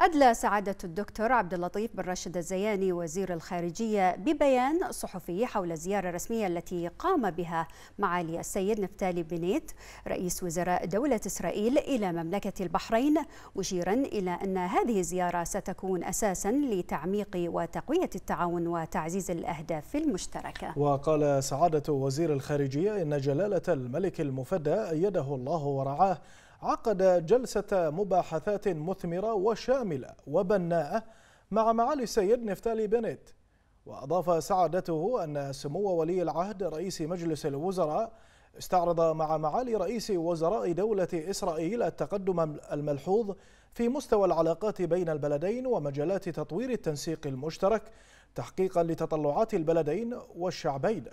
أدلى سعادة الدكتور عبد اللطيف بن راشد الزياني وزير الخارجية ببيان صحفي حول الزيارة الرسمية التي قام بها معالي السيد نفتالي بنيت رئيس وزراء دولة إسرائيل إلى مملكة البحرين مشيرا إلى أن هذه الزيارة ستكون أساسا لتعميق وتقوية التعاون وتعزيز الأهداف المشتركة وقال سعادة وزير الخارجية إن جلالة الملك المفدى أيده الله ورعاه عقد جلسة مباحثات مثمرة وشاملة وبناءة مع معالي السيد نفتالي بنت وأضاف سعادته أن سمو ولي العهد رئيس مجلس الوزراء استعرض مع معالي رئيس وزراء دولة إسرائيل التقدم الملحوظ في مستوى العلاقات بين البلدين ومجالات تطوير التنسيق المشترك تحقيقا لتطلعات البلدين والشعبين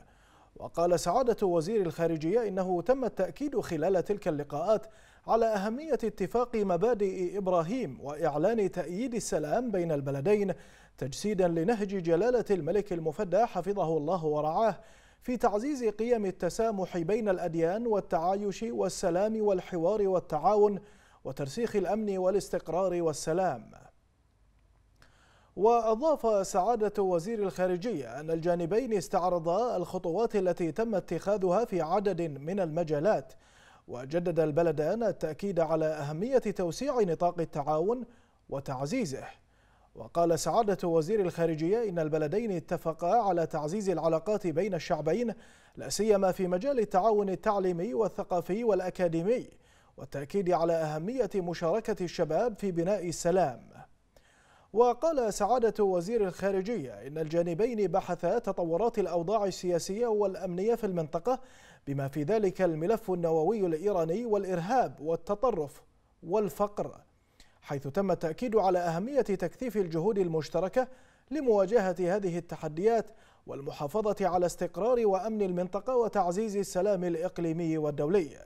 وقال سعادة وزير الخارجية إنه تم التأكيد خلال تلك اللقاءات على أهمية اتفاق مبادئ إبراهيم وإعلان تأييد السلام بين البلدين تجسيدا لنهج جلالة الملك المفدى حفظه الله ورعاه في تعزيز قيم التسامح بين الأديان والتعايش والسلام والحوار والتعاون وترسيخ الأمن والاستقرار والسلام وأضاف سعادة وزير الخارجية أن الجانبين استعرضا الخطوات التي تم اتخاذها في عدد من المجالات وجدد البلدان التأكيد على أهمية توسيع نطاق التعاون وتعزيزه وقال سعادة وزير الخارجية إن البلدين اتفقا على تعزيز العلاقات بين الشعبين لا سيما في مجال التعاون التعليمي والثقافي والأكاديمي والتأكيد على أهمية مشاركة الشباب في بناء السلام وقال سعادة وزير الخارجية إن الجانبين بحثا تطورات الأوضاع السياسية والأمنية في المنطقة بما في ذلك الملف النووي الإيراني والإرهاب والتطرف والفقر حيث تم التأكيد على أهمية تكثيف الجهود المشتركة لمواجهة هذه التحديات والمحافظة على استقرار وأمن المنطقة وتعزيز السلام الإقليمي والدولي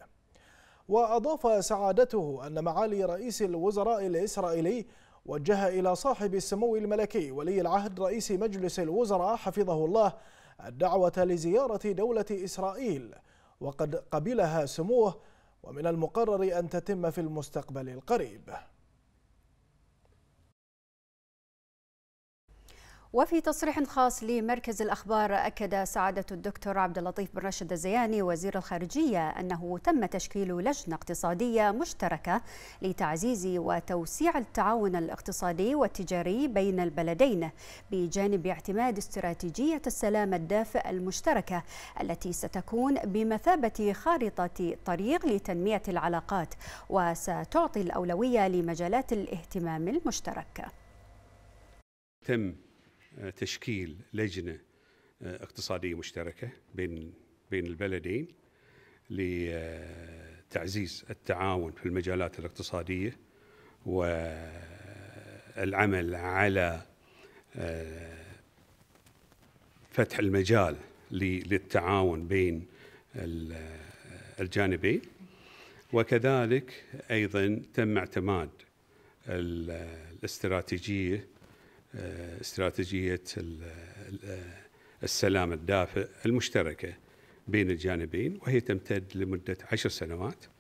وأضاف سعادته أن معالي رئيس الوزراء الإسرائيلي وجه إلى صاحب السمو الملكي ولي العهد رئيس مجلس الوزراء حفظه الله الدعوة لزيارة دولة إسرائيل وقد قبلها سموه ومن المقرر أن تتم في المستقبل القريب وفي تصريح خاص لمركز الأخبار أكد سعادة الدكتور عبد اللطيف بن راشد الزياني وزير الخارجية أنه تم تشكيل لجنة اقتصادية مشتركة لتعزيز وتوسيع التعاون الاقتصادي والتجاري بين البلدين بجانب اعتماد استراتيجية السلام الدافئ المشتركة التي ستكون بمثابة خارطة طريق لتنمية العلاقات وستعطي الأولوية لمجالات الاهتمام المشترك. تم تشكيل لجنه اقتصاديه مشتركه بين بين البلدين لتعزيز التعاون في المجالات الاقتصاديه والعمل على آه، فتح المجال للتعاون بين الجانبين وكذلك ايضا تم اعتماد الاستراتيجيه آه، استراتيجية آه، السلام الدافئ المشتركة بين الجانبين وهي تمتد لمدة عشر سنوات